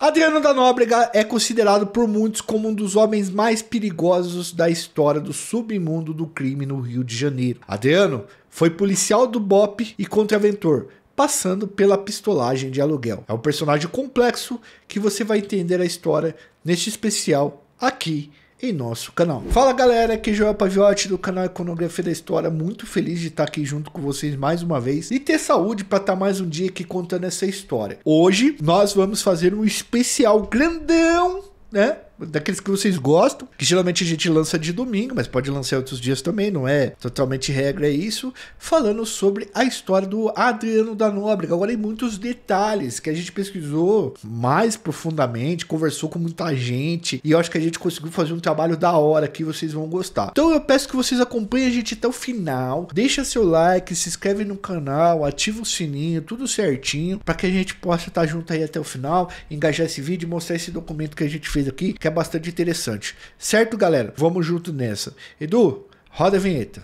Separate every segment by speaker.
Speaker 1: Adriano da Nóbrega é considerado por muitos como um dos homens mais perigosos da história do submundo do crime no Rio de Janeiro. Adriano foi policial do BOP e contraventor, passando pela pistolagem de aluguel. É um personagem complexo que você vai entender a história neste especial aqui em nosso canal. Fala galera, aqui é Joel Paviotti do canal Iconografia da História, muito feliz de estar aqui junto com vocês mais uma vez e ter saúde para estar tá mais um dia aqui contando essa história. Hoje nós vamos fazer um especial grandão, né? daqueles que vocês gostam, que geralmente a gente lança de domingo, mas pode lançar outros dias também, não é totalmente regra é isso, falando sobre a história do Adriano da Nóbrega, agora em muitos detalhes que a gente pesquisou mais profundamente, conversou com muita gente, e eu acho que a gente conseguiu fazer um trabalho da hora que vocês vão gostar. Então eu peço que vocês acompanhem a gente até o final, deixa seu like, se inscreve no canal, ativa o sininho, tudo certinho, para que a gente possa estar tá junto aí até o final, engajar esse vídeo, mostrar esse documento que a gente fez aqui, que é é bastante interessante. Certo, galera? Vamos junto nessa. Edu, roda a vinheta.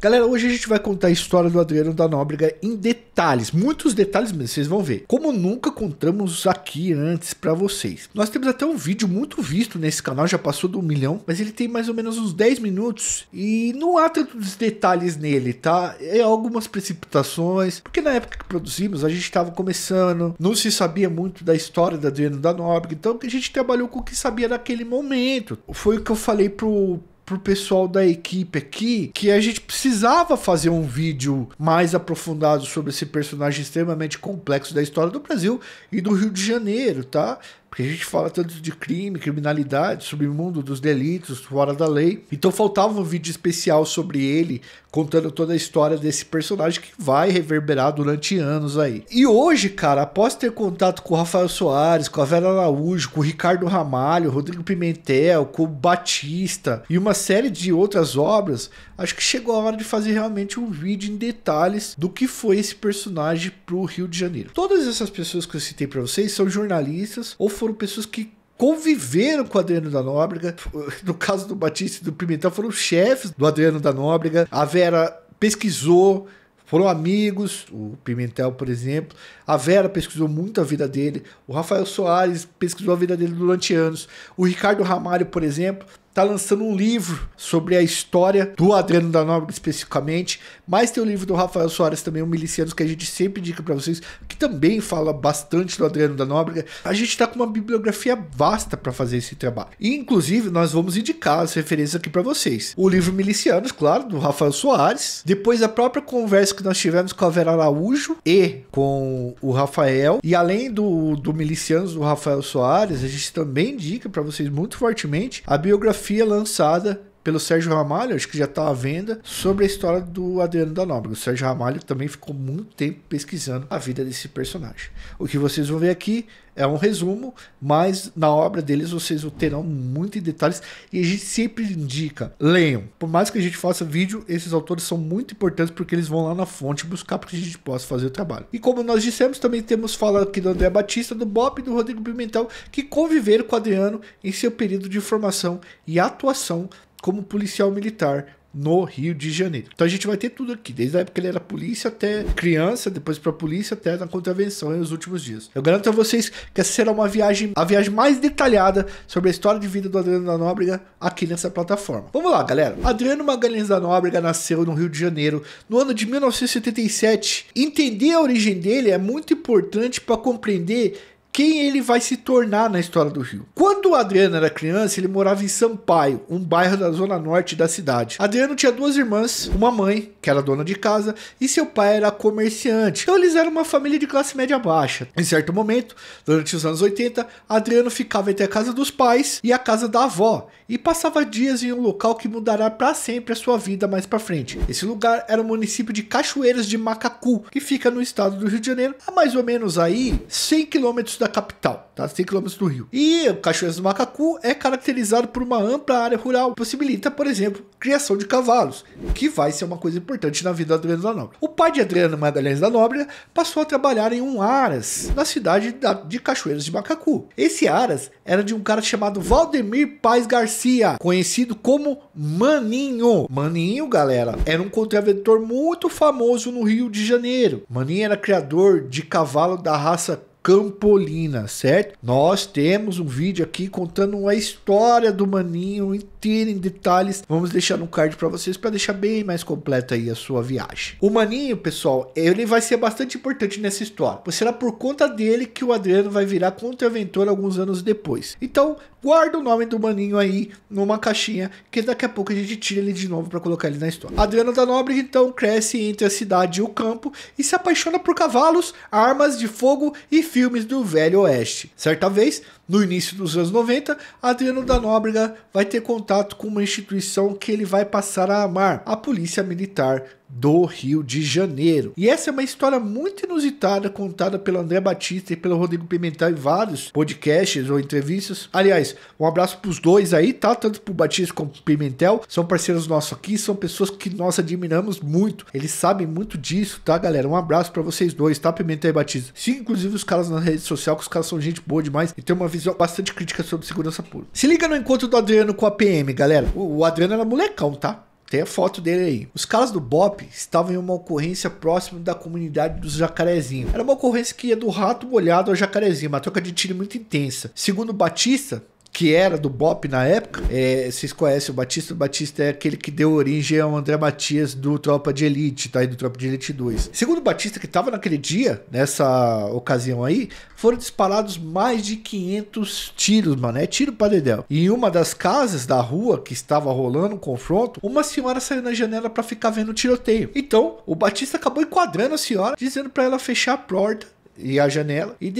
Speaker 1: Galera, hoje a gente vai contar a história do Adriano da Nóbrega em detalhes, muitos detalhes mesmo, vocês vão ver. Como nunca contamos aqui antes para vocês. Nós temos até um vídeo muito visto nesse canal, já passou do um milhão, mas ele tem mais ou menos uns 10 minutos e não há tantos detalhes nele, tá? É algumas precipitações, porque na época que produzimos a gente estava começando, não se sabia muito da história do Adriano da Nóbrega, então a gente trabalhou com o que sabia naquele momento. Foi o que eu falei pro pro pessoal da equipe aqui que a gente precisava fazer um vídeo mais aprofundado sobre esse personagem extremamente complexo da história do Brasil e do Rio de Janeiro, tá? Porque a gente fala tanto de crime, criminalidade, submundo dos delitos, fora da lei. Então faltava um vídeo especial sobre ele, contando toda a história desse personagem que vai reverberar durante anos aí. E hoje, cara, após ter contato com o Rafael Soares, com a Vera Araújo, com o Ricardo Ramalho, Rodrigo Pimentel, com o Batista e uma série de outras obras, acho que chegou a hora de fazer realmente um vídeo em detalhes do que foi esse personagem pro Rio de Janeiro. Todas essas pessoas que eu citei para vocês são jornalistas ou foram pessoas que conviveram com o Adriano da Nóbrega. No caso do Batista e do Pimentel, foram chefes do Adriano da Nóbrega. A Vera pesquisou, foram amigos, o Pimentel, por exemplo. A Vera pesquisou muito a vida dele. O Rafael Soares pesquisou a vida dele durante anos. O Ricardo Ramalho, por exemplo, tá lançando um livro sobre a história do Adriano da Nóbrega especificamente, mas tem o livro do Rafael Soares também, o Milicianos, que a gente sempre indica para vocês, que também fala bastante do Adriano da Nóbrega. A gente tá com uma bibliografia vasta para fazer esse trabalho. E, inclusive, nós vamos indicar as referências aqui para vocês. O livro Milicianos, claro, do Rafael Soares. Depois a própria conversa que nós tivemos com a Vera Araújo e com o Rafael. E além do, do Milicianos, do Rafael Soares, a gente também indica para vocês muito fortemente a biografia fotografia lançada pelo Sérgio Ramalho, acho que já está à venda, sobre a história do Adriano da Nóbrega. O Sérgio Ramalho também ficou muito tempo pesquisando a vida desse personagem. O que vocês vão ver aqui é um resumo, mas na obra deles vocês o terão muito em detalhes e a gente sempre indica, leiam. Por mais que a gente faça vídeo, esses autores são muito importantes porque eles vão lá na fonte buscar para que a gente possa fazer o trabalho. E como nós dissemos, também temos fala aqui do André Batista, do Bob e do Rodrigo Pimentel, que conviveram com o Adriano em seu período de formação e atuação como policial militar no Rio de Janeiro. Então a gente vai ter tudo aqui, desde a época que ele era polícia até criança, depois para polícia até na contravenção nos últimos dias. Eu garanto a vocês que essa será uma viagem, a viagem mais detalhada sobre a história de vida do Adriano da Nóbrega aqui nessa plataforma. Vamos lá, galera. Adriano Magalhães da Nóbrega nasceu no Rio de Janeiro no ano de 1977. Entender a origem dele é muito importante para compreender quem ele vai se tornar na história do Rio. Quando o Adriano era criança, ele morava em Sampaio, um bairro da zona norte da cidade. Adriano tinha duas irmãs, uma mãe, que era dona de casa, e seu pai era comerciante. Então eles eram uma família de classe média baixa. Em certo momento, durante os anos 80, Adriano ficava entre a casa dos pais e a casa da avó e passava dias em um local que mudará para sempre a sua vida mais para frente. Esse lugar era o município de Cachoeiras de Macacu, que fica no estado do Rio de Janeiro, a mais ou menos aí 100 quilômetros da da capital, tá? 100 km do Rio. E Cachoeiras do Macacu é caracterizado por uma ampla área rural, possibilita, por exemplo, criação de cavalos, que vai ser uma coisa importante na vida do Adriano da Nóbrega. O pai de Adriano Magalhães da Nóbrega passou a trabalhar em um aras na cidade de Cachoeiras de Macacu. Esse aras era de um cara chamado Valdemir Paz Garcia, conhecido como Maninho. Maninho, galera, era um contraventor muito famoso no Rio de Janeiro. Maninho era criador de cavalo da raça Campolina, certo? Nós temos um vídeo aqui contando a história do maninho inteira em detalhes. Vamos deixar no card para vocês para deixar bem mais completa aí a sua viagem. O maninho, pessoal, ele vai ser bastante importante nessa história. Pois será por conta dele que o Adriano vai virar contraventor alguns anos depois. Então, guarda o nome do maninho aí numa caixinha que daqui a pouco a gente tira ele de novo para colocar ele na história. Adriano da Nobre então cresce entre a cidade e o campo e se apaixona por cavalos, armas de fogo e filhos filmes do Velho Oeste. Certa vez, no início dos anos 90, Adriano da Nóbrega vai ter contato com uma instituição que ele vai passar a amar, a Polícia Militar do Rio de Janeiro. E essa é uma história muito inusitada contada pelo André Batista e pelo Rodrigo Pimentel em vários podcasts ou entrevistas. Aliás, um abraço para os dois aí, tá? Tanto para o Batista como pro Pimentel, são parceiros nossos aqui, são pessoas que nós admiramos muito. Eles sabem muito disso, tá, galera? Um abraço para vocês dois, tá? Pimentel e Batista. Sim, inclusive os caras nas redes sociais que os caras são gente boa demais e tem uma visão bastante crítica sobre segurança pública. Se liga no encontro do Adriano com a PM, galera. O Adriano era molecão, tá? Tem a foto dele aí. Os caras do BOP estavam em uma ocorrência próxima da comunidade dos Jacarezinhos. Era uma ocorrência que ia do rato molhado ao jacarezinho, uma troca de tiro muito intensa. Segundo Batista, que era do Bop na época. É, vocês conhecem o Batista? O Batista é aquele que deu origem ao André Matias do Tropa de Elite, tá aí do Tropa de Elite 2. Segundo o Batista, que estava naquele dia, nessa ocasião aí, foram disparados mais de 500 tiros, mano. É tiro pra dedéu. E em uma das casas da rua que estava rolando um confronto, uma senhora saiu na janela para ficar vendo o tiroteio. Então, o Batista acabou enquadrando a senhora, dizendo para ela fechar a porta e a janela e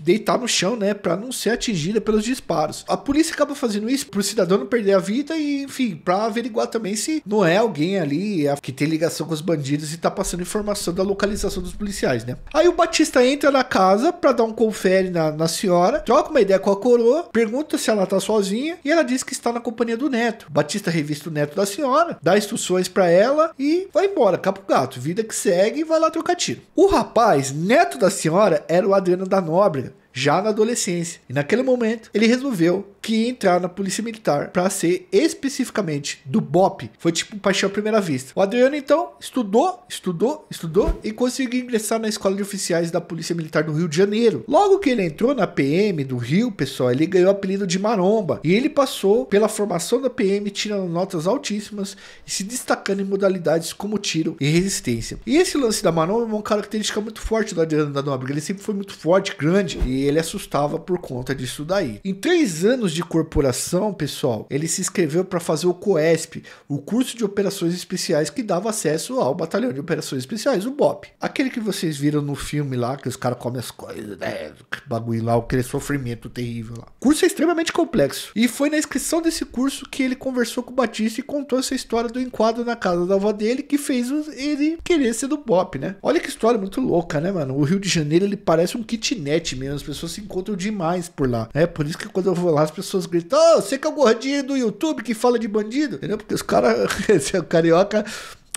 Speaker 1: deitar no chão, né, para não ser atingida pelos disparos. A polícia acaba fazendo isso pro cidadão não perder a vida e, enfim, para averiguar também se não é alguém ali é, que tem ligação com os bandidos e tá passando informação da localização dos policiais, né? Aí o Batista entra na casa para dar um confere na, na senhora, troca uma ideia com a coroa, pergunta se ela tá sozinha e ela diz que está na companhia do neto. O Batista revista o neto da senhora, dá instruções para ela e vai embora, capo gato, vida que segue e vai lá trocar tiro. O rapaz, neto da senhora hora era o Adriano da Nóbrega, já na adolescência. E naquele momento, ele resolveu que entrar na polícia militar para ser especificamente do BOP foi tipo paixão à primeira vista. O Adriano então estudou, estudou, estudou e conseguiu ingressar na escola de oficiais da Polícia Militar do Rio de Janeiro. Logo que ele entrou na PM do Rio, pessoal, ele ganhou o apelido de Maromba e ele passou pela formação da PM tirando notas altíssimas e se destacando em modalidades como tiro e resistência. E esse lance da Maromba é uma característica muito forte do Adriano da Nobre Ele sempre foi muito forte, grande e ele assustava por conta disso daí. Em três anos de corporação, pessoal, ele se inscreveu para fazer o COESP, o curso de operações especiais que dava acesso ao Batalhão de Operações Especiais, o BOP. Aquele que vocês viram no filme lá, que os caras comem as coisas, né? Bagulho lá, aquele sofrimento terrível lá. O curso é extremamente complexo. E foi na inscrição desse curso que ele conversou com o Batista e contou essa história do enquadro na casa da avó dele que fez ele querer ser do BOP, né? Olha que história muito louca, né, mano? O Rio de Janeiro ele parece um kitnet mesmo pessoas se encontram demais por lá. É por isso que quando eu vou lá, as pessoas gritam: oh, você que é o gordinho do YouTube que fala de bandido. Entendeu? Porque os caras, é carioca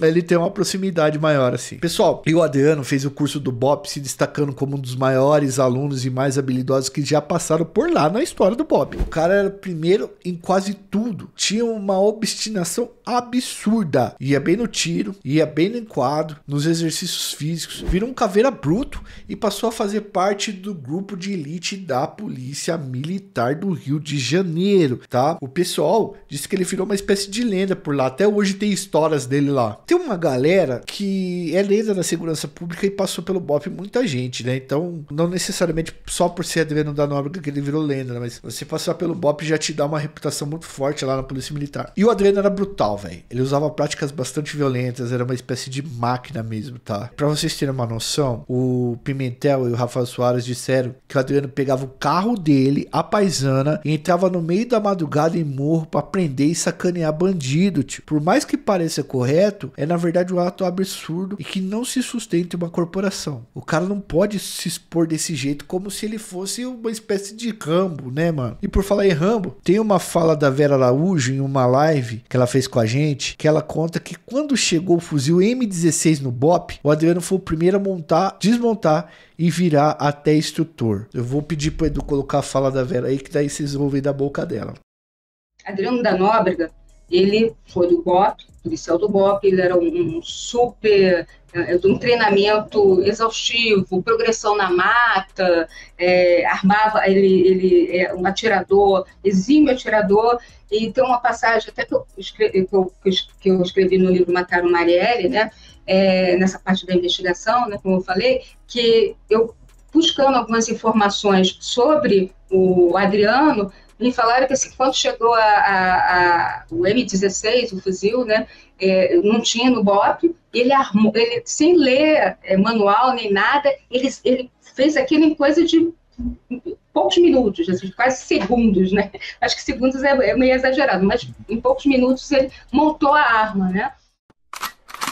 Speaker 1: ele tem uma proximidade maior, assim. Pessoal, e o Adriano fez o curso do BOP, se destacando como um dos maiores alunos e mais habilidosos que já passaram por lá na história do BOP. O cara era primeiro em quase tudo, tinha uma obstinação absurda. Ia bem no tiro, ia bem no enquadro, nos exercícios físicos, virou um caveira bruto e passou a fazer parte do grupo de elite da Polícia Militar do Rio de Janeiro, tá? O pessoal disse que ele virou uma espécie de lenda por lá. Até hoje tem histórias dele lá tem uma galera que é lenda da segurança pública e passou pelo BOP muita gente, né? Então, não necessariamente só por ser advogado da Nóbrega que ele virou lenda, né? mas você passar pelo BOP já te dá uma reputação muito forte lá na Polícia Militar. E o Adriano era brutal, velho. Ele usava práticas bastante violentas, era uma espécie de máquina mesmo, tá? Pra vocês terem uma noção, o Pimentel e o Rafael Soares disseram que o Adriano pegava o carro dele, a paisana, e entrava no meio da madrugada em morro para prender e sacanear bandido, tio. Por mais que pareça correto, é na verdade um ato absurdo e que não se sustenta em uma corporação. O cara não pode se expor desse jeito como se ele fosse uma espécie de Rambo, né, mano? E por falar em Rambo, tem uma fala da Vera Araújo em uma live que ela fez com a gente, que ela conta que quando chegou o fuzil M16 no BOP, o Adriano foi o primeiro a montar, desmontar e virar até instrutor. Eu vou pedir pro Edu colocar a fala da Vera aí, que daí vocês vão ver da boca dela. Adriano da Nóbrega ele foi do BOP, policial do BOP, ele era um, um super, eh, um treinamento exaustivo, progressão na mata, é, armava, ele, ele é um atirador, exímio atirador, e tem uma passagem até que eu escrevi, que eu, que eu escrevi no livro Mataram Marielle, né, é, nessa parte da investigação, né, como eu falei, que eu buscando algumas informações sobre o Adriano, me falaram que assim, quando chegou a, a, a o M16, o fuzil, né, é, não tinha no BOP, ele armou, ele, sem ler é, manual nem nada, ele, ele fez aquilo em coisa de poucos minutos, assim, quase segundos, né? Acho que segundos é, é meio exagerado, mas em poucos minutos ele montou a arma, né?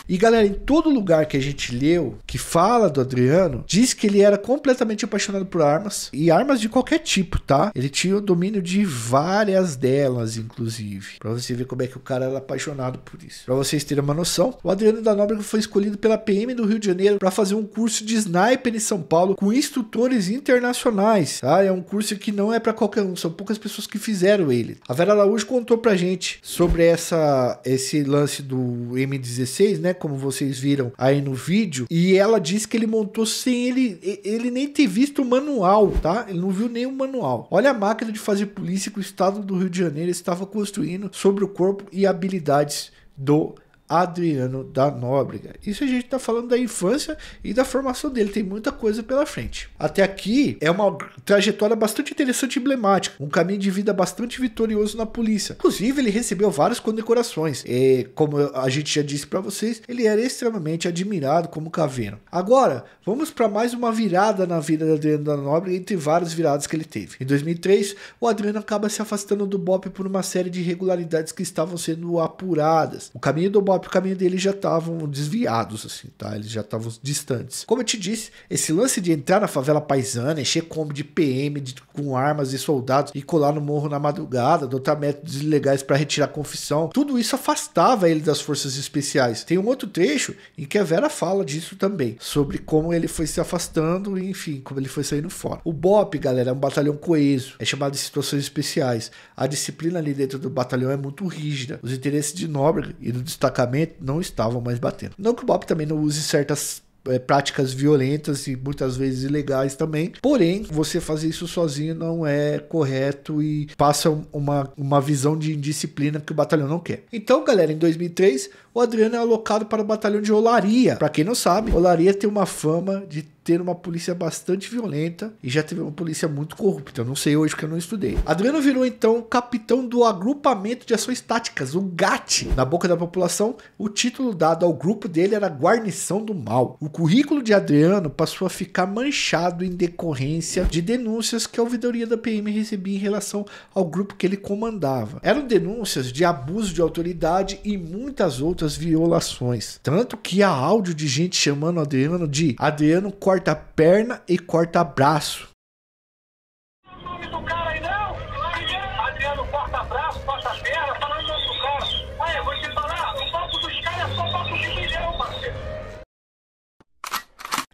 Speaker 1: E galera, em todo lugar que a gente leu que fala do Adriano, diz que ele era completamente apaixonado por armas e armas de qualquer tipo, tá? Ele tinha o domínio de várias delas, inclusive, para você ver como é que o cara era apaixonado por isso. Para vocês terem uma noção, o Adriano da Nóbrega foi escolhido pela PM do Rio de Janeiro para fazer um curso de sniper em São Paulo com instrutores internacionais, tá? É um curso que não é para qualquer um, são poucas pessoas que fizeram ele. A Vera Araújo contou pra gente sobre essa esse lance do M16, né? como vocês viram aí no vídeo, e ela disse que ele montou sem ele, ele nem ter visto o manual, tá? Ele não viu nenhum manual. Olha a máquina de fazer polícia que o estado do Rio de Janeiro estava construindo sobre o corpo e habilidades do Adriano da Nóbrega. Isso a gente está falando da infância e da formação dele, tem muita coisa pela frente. Até aqui é uma trajetória bastante interessante e emblemática, um caminho de vida bastante vitorioso na polícia. Inclusive, ele recebeu várias condecorações, e como a gente já disse para vocês, ele era extremamente admirado como caveiro. Agora, vamos para mais uma virada na vida de Adriano da Nóbrega, entre várias viradas que ele teve. Em 2003, o Adriano acaba se afastando do BOP por uma série de irregularidades que estavam sendo apuradas. O caminho do BOP próprio caminho dele já estavam desviados, assim, tá? Eles já estavam distantes. Como eu te disse, esse lance de entrar na favela paisana, encher combo de PM de, com armas e soldados e colar no morro na madrugada, adotar métodos ilegais para retirar confissão, tudo isso afastava ele das forças especiais. Tem um outro trecho em que a Vera fala disso também, sobre como ele foi se afastando e, enfim, como ele foi saindo fora. O BOP, galera, é um batalhão coeso, é chamado de situações especiais. A disciplina ali dentro do batalhão é muito rígida. Os interesses de Nóbrega e do destacamento fisicamente não estavam mais batendo. Não que o Bob também não use certas é, práticas violentas e muitas vezes ilegais também. Porém, você fazer isso sozinho não é correto e passa uma, uma visão de indisciplina que o batalhão não quer. Então, galera, em 2003, o Adriano é alocado para o batalhão de Olaria. Para quem não sabe, Olaria tem uma fama de ter uma polícia bastante violenta e já teve uma polícia muito corrupta. Eu não sei hoje que eu não estudei. Adriano virou então capitão do agrupamento de ações táticas, o GAT. Na boca da população, o título dado ao grupo dele era Guarnição do Mal. O currículo de Adriano passou a ficar manchado em decorrência de denúncias que a ouvidoria da PM recebia em relação ao grupo que ele comandava. Eram denúncias de abuso de autoridade e muitas outras violações. Tanto que há áudio de gente chamando Adriano de Adriano Cor corta perna e corta braço.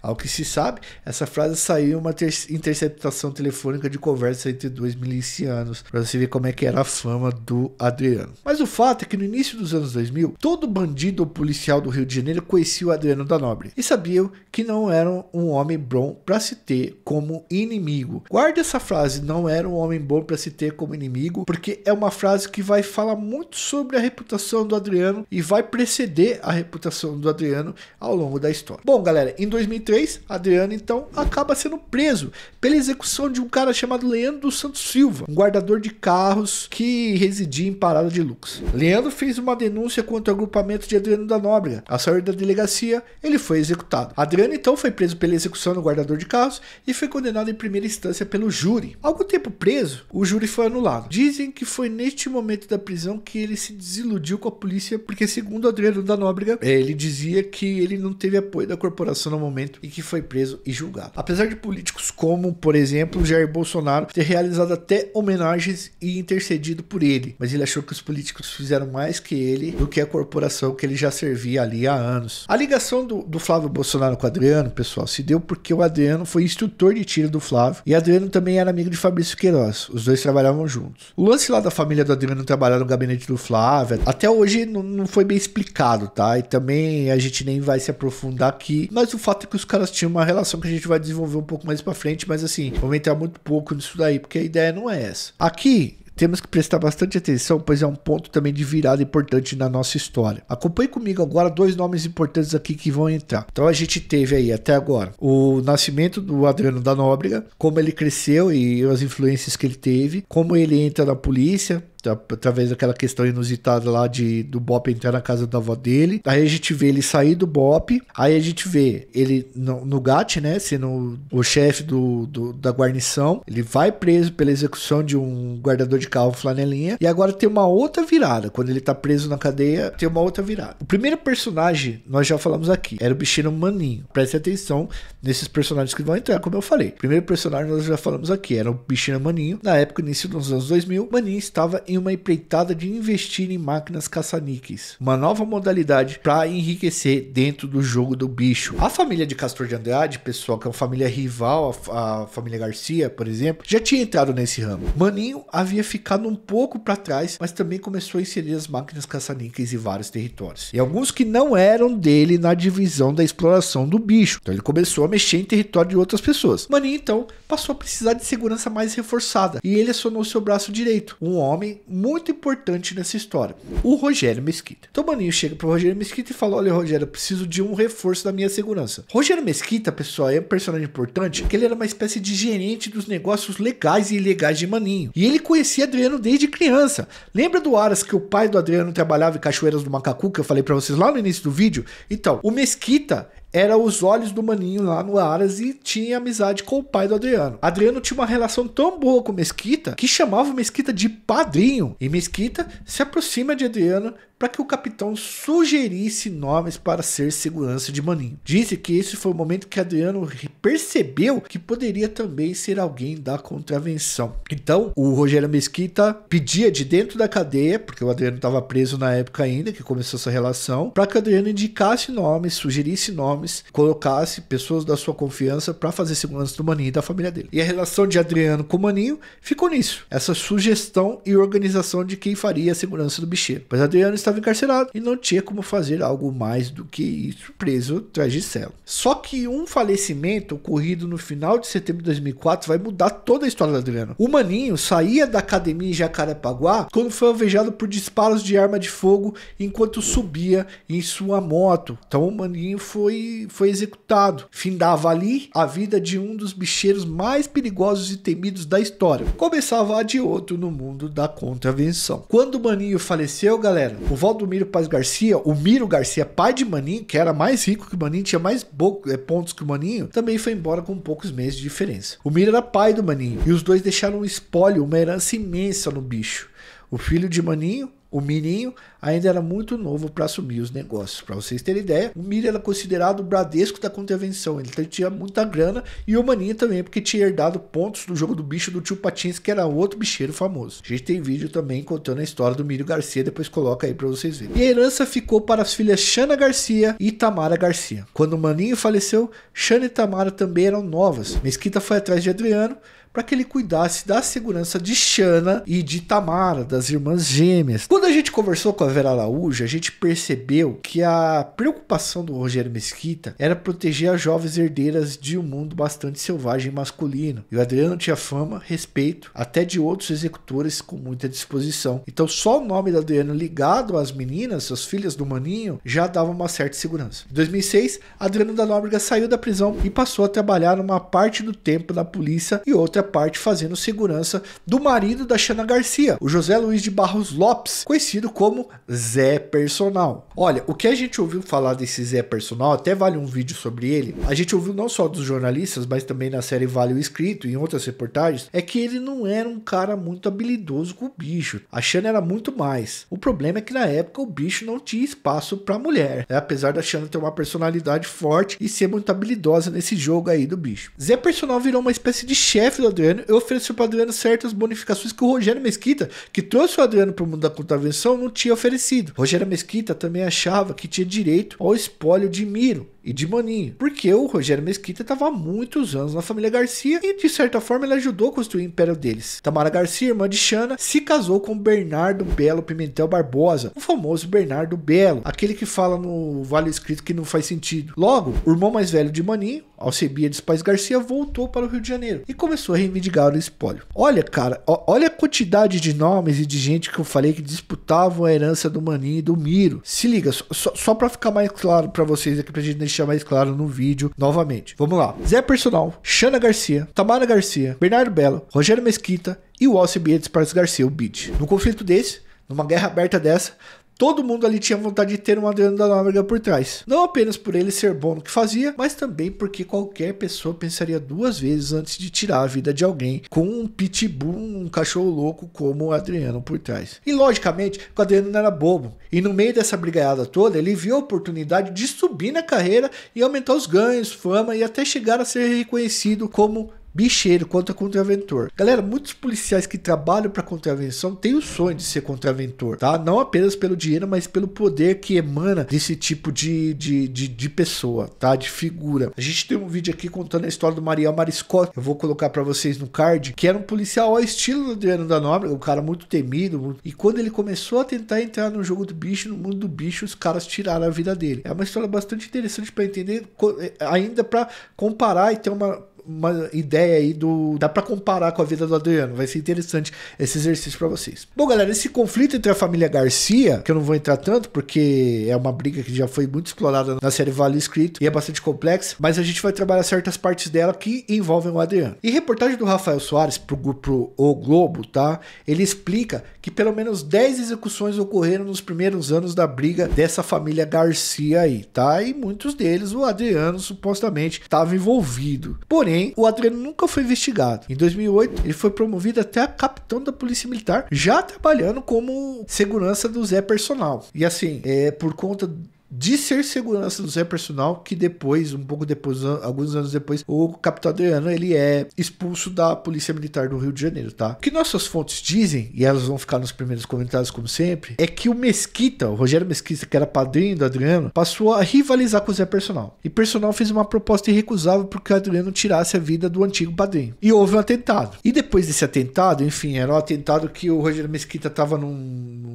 Speaker 1: Ao que se sabe, essa frase saiu uma interceptação telefônica de conversa entre dois milicianos, para você ver como é que era a fama do Adriano. Mas o fato é que no início dos anos 2000, todo bandido ou policial do Rio de Janeiro conhecia o Adriano da Nobre e sabiam que não era um homem bom para se ter como inimigo. Guarde essa frase, não era um homem bom para se ter como inimigo, porque é uma frase que vai falar muito sobre a reputação do Adriano e vai preceder a reputação do Adriano ao longo da história. Bom, galera, em 2013 Adriano então acaba sendo preso pela execução de um cara chamado Leandro Santos Silva, um guardador de carros que residia em Parada de Lucas. Leandro fez uma denúncia contra o agrupamento de Adriano da Nóbrega. A sair da delegacia, ele foi executado. Adriano então foi preso pela execução do guardador de carros e foi condenado em primeira instância pelo júri. Algum tempo preso, o júri foi anulado. Dizem que foi neste momento da prisão que ele se desiludiu com a polícia, porque segundo Adriano da Nóbrega, ele dizia que ele não teve apoio da corporação no momento e que foi preso e julgado. Apesar de políticos como, por exemplo, Jair Bolsonaro ter realizado até homenagens e intercedido por ele, mas ele achou que os políticos fizeram mais que ele do que a corporação que ele já servia ali há anos. A ligação do, do Flávio Bolsonaro com o Adriano, pessoal, se deu porque o Adriano foi instrutor de tiro do Flávio e Adriano também era amigo de Fabrício Queiroz. Os dois trabalhavam juntos. O lance lá da família do Adriano trabalhar no gabinete do Flávio, até hoje não, não foi bem explicado, tá? E também a gente nem vai se aprofundar aqui, mas o fato é que os elas tinham uma relação que a gente vai desenvolver um pouco mais para frente, mas assim, vou entrar muito pouco nisso daí, porque a ideia não é essa. Aqui, temos que prestar bastante atenção, pois é um ponto também de virada importante na nossa história. Acompanhe comigo agora dois nomes importantes aqui que vão entrar. Então a gente teve aí até agora o nascimento do Adriano da Nóbrega, como ele cresceu e as influências que ele teve, como ele entra na polícia, Tá, através daquela questão inusitada lá de do Bop entrar na casa da avó dele. Aí a gente vê ele sair do Bop, aí a gente vê ele no, no GAT, né, sendo o chefe do, do, da guarnição, ele vai preso pela execução de um guardador de carro flanelinha, e agora tem uma outra virada, quando ele tá preso na cadeia, tem uma outra virada. O primeiro personagem, nós já falamos aqui, era o bichinho maninho. Preste atenção nesses personagens que vão entrar, como eu falei. O primeiro personagem nós já falamos aqui, era o bichinho maninho, na época, início dos anos 2000, maninho estava em em uma empreitada de investir em máquinas caça-níqueis, uma nova modalidade para enriquecer dentro do jogo do bicho. A família de Castor de Andrade, pessoal, que é uma família rival a família Garcia, por exemplo, já tinha entrado nesse ramo. Maninho havia ficado um pouco para trás, mas também começou a inserir as máquinas caça-níqueis em vários territórios. E alguns que não eram dele na divisão da exploração do bicho. Então ele começou a mexer em território de outras pessoas. Maninho então passou a precisar de segurança mais reforçada e ele acionou seu braço direito, um homem muito importante nessa história: o Rogério Mesquita. Então, Maninho chega pro Rogério Mesquita e fala: Olha, Rogério, eu preciso de um reforço da minha segurança. Rogério Mesquita, pessoal, é um personagem importante porque ele era uma espécie de gerente dos negócios legais e ilegais de Maninho. E ele conhecia Adriano desde criança. Lembra do Aras que o pai do Adriano trabalhava em Cachoeiras do Macacu, que eu falei para vocês lá no início do vídeo? Então, o Mesquita era os olhos do maninho lá no Aras e tinha amizade com o pai do Adriano. Adriano tinha uma relação tão boa com Mesquita que chamava Mesquita de padrinho. E Mesquita se aproxima de Adriano para que o capitão sugerisse nomes para ser segurança de Maninho. Disse que esse foi o momento que Adriano percebeu que poderia também ser alguém da contravenção. Então, o Rogério Mesquita pedia de dentro da cadeia, porque o Adriano estava preso na época ainda que começou essa relação, para que Adriano indicasse nomes, sugerisse nomes, colocasse pessoas da sua confiança para fazer segurança do Maninho e da família dele. E a relação de Adriano com o Maninho ficou nisso, essa sugestão e organização de quem faria a segurança do bicheiro. Mas Adriano estava encarcerado e não tinha como fazer algo mais do que isso preso atrás de cela. Só que um falecimento ocorrido no final de setembro de 2004 vai mudar toda a história do Adriano. O Maninho saía da academia em Jacarepaguá quando foi alvejado por disparos de arma de fogo enquanto subia em sua moto. Então o Maninho foi, foi executado. Findava ali a vida de um dos bicheiros mais perigosos e temidos da história. Começava a de outro no mundo da contravenção. Quando o Maninho faleceu, galera, o volta do Miro Paz Garcia, o Miro Garcia, pai de Maninho, que era mais rico que o Maninho, tinha mais eh, pontos que o Maninho, também foi embora com poucos meses de diferença. O Miro era pai do Maninho, e os dois deixaram um espólio, uma herança imensa no bicho. O filho de Maninho, o Mirinho ainda era muito novo para assumir os negócios. Para vocês terem ideia, o Mirinho era considerado o Bradesco da contravenção. Ele tinha muita grana e o Maninho também, porque tinha herdado pontos do jogo do bicho do tio Patins, que era outro bicheiro famoso. A gente tem vídeo também contando a história do Mirinho Garcia, depois coloca aí para vocês verem. E a herança ficou para as filhas Xana Garcia e Tamara Garcia. Quando o Maninho faleceu, Xana e Tamara também eram novas. Mesquita foi atrás de Adriano, para que ele cuidasse da segurança de Xana e de Tamara, das irmãs gêmeas. Quando a gente conversou com a Vera Araújo, a gente percebeu que a preocupação do Rogério Mesquita era proteger as jovens herdeiras de um mundo bastante selvagem e masculino. E o Adriano tinha fama, respeito, até de outros executores com muita disposição. Então, só o nome do Adriano ligado às meninas, as filhas do Maninho, já dava uma certa segurança. Em 2006, Adriano da Nóbrega saiu da prisão e passou a trabalhar uma parte do tempo na polícia e outra parte fazendo segurança do marido da Xana Garcia, o José Luiz de Barros Lopes, conhecido como Zé Personal. Olha, o que a gente ouviu falar desse Zé Personal, até vale um vídeo sobre ele, a gente ouviu não só dos jornalistas, mas também na série Vale o Escrito e em outras reportagens, é que ele não era um cara muito habilidoso com o bicho. A Xana era muito mais. O problema é que na época o bicho não tinha espaço para mulher, né? apesar da Xana ter uma personalidade forte e ser muito habilidosa nesse jogo aí do bicho. Zé Personal virou uma espécie de chefe Adriano, eu ofereci para Adriano certas bonificações que o Rogério Mesquita, que trouxe o Adriano para o mundo da contravenção, não tinha oferecido. Rogério Mesquita também achava que tinha direito ao espólio de Miro e de Maninho. Porque o Rogério Mesquita estava há muitos anos na família Garcia e, de certa forma, ele ajudou a construir o império deles. Tamara Garcia, irmã de Xana, se casou com Bernardo Belo Pimentel Barbosa, o famoso Bernardo Belo, aquele que fala no Vale Escrito que não faz sentido. Logo, o irmão mais velho de Maninho, Alcebiades Paz Garcia, voltou para o Rio de Janeiro e começou a reivindicar o espólio. Olha, cara, ó, olha a quantidade de nomes e de gente que eu falei que disputavam a herança do Maninho e do Miro. Se liga, só, só para ficar mais claro para vocês aqui, para gente deixar deixar mais claro no vídeo novamente. Vamos lá. Zé Personal, Xana Garcia, Tamara Garcia, Bernardo Belo, Rogério Mesquita e o Alcibiades Partes Garcia, o BID. No conflito desse, numa guerra aberta dessa, Todo mundo ali tinha vontade de ter um Adriano da Nóbrega por trás. Não apenas por ele ser bom no que fazia, mas também porque qualquer pessoa pensaria duas vezes antes de tirar a vida de alguém com um pitbull, um cachorro louco como o Adriano por trás. E logicamente, o Adriano não era bobo. E no meio dessa brigaiada toda, ele viu a oportunidade de subir na carreira e aumentar os ganhos, fama e até chegar a ser reconhecido como bicheiro contra contraventor. Galera, muitos policiais que trabalham para contravenção têm o sonho de ser contraventor, tá? Não apenas pelo dinheiro, mas pelo poder que emana desse tipo de, de, de, de pessoa, tá? De figura. A gente tem um vídeo aqui contando a história do Mariel Mariscott, eu vou colocar para vocês no card, que era um policial ao estilo do Adriano da Nobre, um cara muito temido, muito... e quando ele começou a tentar entrar no jogo do bicho, no mundo do bicho, os caras tiraram a vida dele. É uma história bastante interessante para entender, eh, ainda para comparar e ter uma uma ideia aí do. dá para comparar com a vida do Adriano. Vai ser interessante esse exercício para vocês. Bom, galera, esse conflito entre a família Garcia, que eu não vou entrar tanto, porque é uma briga que já foi muito explorada na série Vale Escrito e é bastante complexa, mas a gente vai trabalhar certas partes dela que envolvem o Adriano. E reportagem do Rafael Soares pro O Globo, tá? Ele explica que pelo menos 10 execuções ocorreram nos primeiros anos da briga dessa família Garcia aí, tá? E muitos deles o Adriano supostamente estava envolvido. Porém, Porém, o Adriano nunca foi investigado. Em 2008, ele foi promovido até a capitão da Polícia Militar, já trabalhando como segurança do Zé Personal. E assim, é, por conta de ser segurança do Zé Personal, que depois, um pouco depois, alguns anos depois, o capitão Adriano ele é expulso da Polícia Militar do Rio de Janeiro, tá? O que nossas fontes dizem, e elas vão ficar nos primeiros comentários como sempre, é que o Mesquita, o Rogério Mesquita, que era padrinho do Adriano, passou a rivalizar com o Zé Personal. E Personal fez uma proposta irrecusável porque o Adriano tirasse a vida do antigo padrinho. E houve um atentado. E depois desse atentado, enfim, era um atentado que o Rogério Mesquita estava num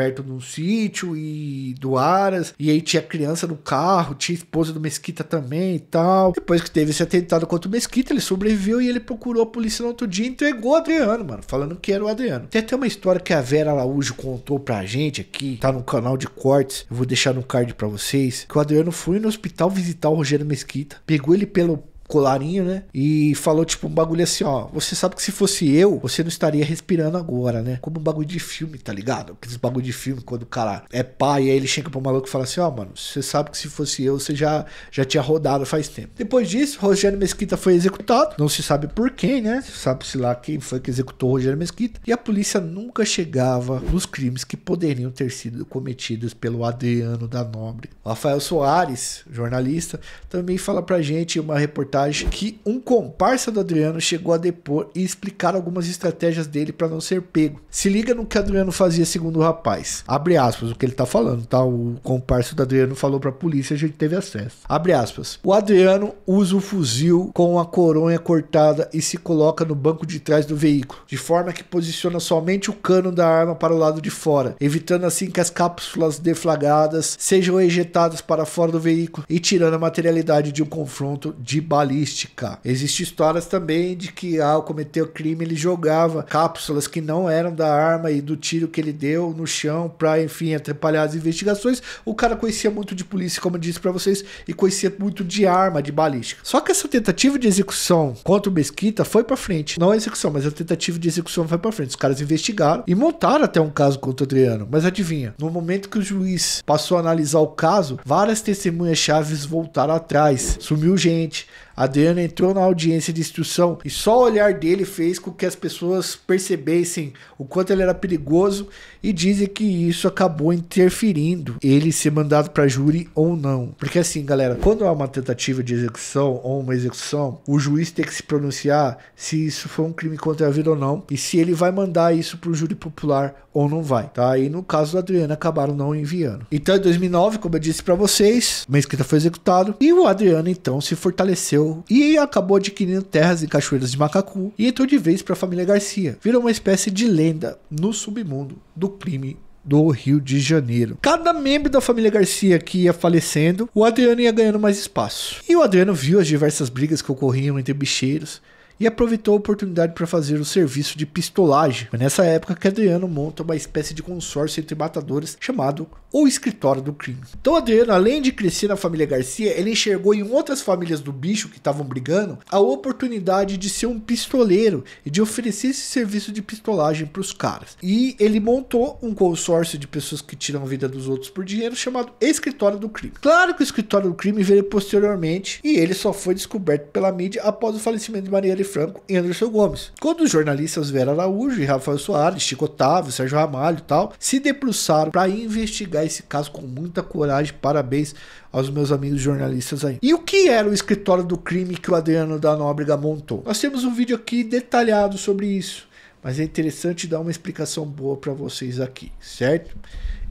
Speaker 1: perto de um sítio e do Aras. E aí tinha criança no carro, tinha esposa do Mesquita também e tal. Depois que teve esse atentado contra o Mesquita, ele sobreviveu e ele procurou a polícia no outro dia e entregou o Adriano, mano, falando que era o Adriano. Tem até uma história que a Vera Araújo contou pra gente aqui, tá no canal de cortes, eu vou deixar no card pra vocês, que o Adriano foi no hospital visitar o Rogério Mesquita, pegou ele pelo colarinho, né? E falou, tipo, um bagulho assim, ó. Você sabe que se fosse eu, você não estaria respirando agora, né? Como um bagulho de filme, tá ligado? Aqueles bagulho de filme, quando o cara é pai, e aí ele chega pro maluco e fala assim, ó, oh, mano, você sabe que se fosse eu, você já, já tinha rodado faz tempo. Depois disso, Rogério Mesquita foi executado. Não se sabe por quem, né? Sabe-se lá quem foi que executou Rogério Mesquita. E a polícia nunca chegava nos crimes que poderiam ter sido cometidos pelo Adriano da Nobre. Rafael Soares, jornalista, também fala pra gente uma reportagem reportagem que um comparsa do Adriano chegou a depor e explicar algumas estratégias dele para não ser pego. Se liga no que o Adriano fazia segundo o rapaz. Abre aspas, o que ele tá falando, tá? O comparsa do Adriano falou para a polícia, a gente teve acesso. Abre aspas. O Adriano usa o fuzil com a coronha cortada e se coloca no banco de trás do veículo, de forma que posiciona somente o cano da arma para o lado de fora, evitando assim que as cápsulas deflagradas sejam ejetadas para fora do veículo e tirando a materialidade de um confronto de bala balística. Existem histórias também de que ah, ao cometer o crime ele jogava cápsulas que não eram da arma e do tiro que ele deu no chão para, enfim, atrapalhar as investigações. O cara conhecia muito de polícia, como eu disse para vocês, e conhecia muito de arma, de balística. Só que essa tentativa de execução contra o Mesquita foi para frente. Não a execução, mas a tentativa de execução foi para frente. Os caras investigaram e montaram até um caso contra o Adriano. Mas adivinha, no momento que o juiz passou a analisar o caso, várias testemunhas chaves voltaram atrás. Sumiu gente, Adriano entrou na audiência de instrução e só o olhar dele fez com que as pessoas percebessem o quanto ele era perigoso e dizem que isso acabou interferindo ele ser mandado para júri ou não. Porque assim, galera, quando há uma tentativa de execução ou uma execução, o juiz tem que se pronunciar se isso foi um crime contra a vida ou não e se ele vai mandar isso para o júri popular ou não vai, tá? E no caso do Adriano acabaram não enviando. Então, em 2009, como eu disse para vocês, o Mesquita foi executado e o Adriano então se fortaleceu cachorro e acabou adquirindo terras em Cachoeiras de Macacu e entrou de vez para a família Garcia. Virou uma espécie de lenda no submundo do crime do Rio de Janeiro. Cada membro da família Garcia que ia falecendo, o Adriano ia ganhando mais espaço. E o Adriano viu as diversas brigas que ocorriam entre bicheiros e aproveitou a oportunidade para fazer o serviço de pistolagem. Foi nessa época que Adriano monta uma espécie de consórcio entre matadores chamado ou escritório do crime. Então Adriano, além de crescer na família Garcia, ele enxergou em outras famílias do bicho que estavam brigando a oportunidade de ser um pistoleiro e de oferecer esse serviço de pistolagem para os caras. E ele montou um consórcio de pessoas que tiram a vida dos outros por dinheiro chamado Escritório do Crime. Claro que o Escritório do Crime veio posteriormente e ele só foi descoberto pela mídia após o falecimento de Marielle Franco e Anderson Gomes. Quando os jornalistas Vera Araújo e Rafael Soares, Chico Otávio, Sérgio Ramalho e tal se debruçaram para investigar olhar esse caso com muita coragem. Parabéns aos meus amigos jornalistas aí. E o que era o escritório do crime que o Adriano da Nóbrega montou? Nós temos um vídeo aqui detalhado sobre isso mas é interessante dar uma explicação boa para vocês aqui, certo?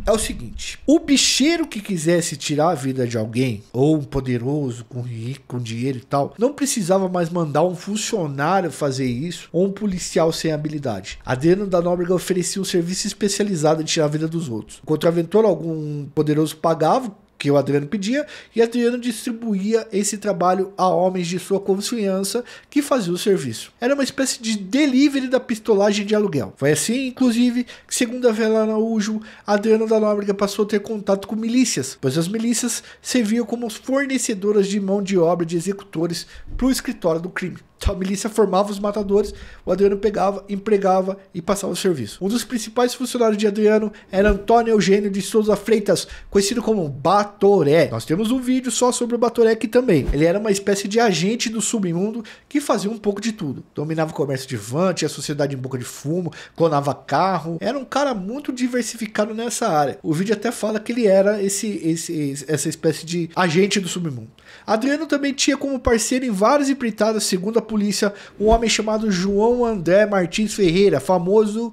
Speaker 1: É o seguinte: o bicheiro que quisesse tirar a vida de alguém, ou um poderoso com, com dinheiro e tal, não precisava mais mandar um funcionário fazer isso ou um policial sem habilidade. Adriano da Nóbrega oferecia um serviço especializado de tirar a vida dos outros. O contraventor, algum poderoso pagava que o Adriano pedia, e Adriano distribuía esse trabalho a homens de sua confiança que faziam o serviço. Era uma espécie de delivery da pistolagem de aluguel. Foi assim, inclusive, que, segundo a Vela Araújo, Adriano da Nóbrega passou a ter contato com milícias, pois as milícias serviam como fornecedoras de mão de obra de executores para o escritório do crime. Então a milícia formava os matadores, o Adriano pegava, empregava e passava o serviço. Um dos principais funcionários de Adriano era Antônio Eugênio de Souza Freitas, conhecido como Batoré. Nós temos um vídeo só sobre o Batoré aqui também. Ele era uma espécie de agente do submundo que fazia um pouco de tudo. Dominava o comércio de van, tinha a sociedade em boca de fumo, clonava carro. Era um cara muito diversificado nessa área. O vídeo até fala que ele era esse, esse essa espécie de agente do submundo. Adriano também tinha como parceiro em várias empreitadas, segundo a polícia um homem chamado João André Martins Ferreira, famoso,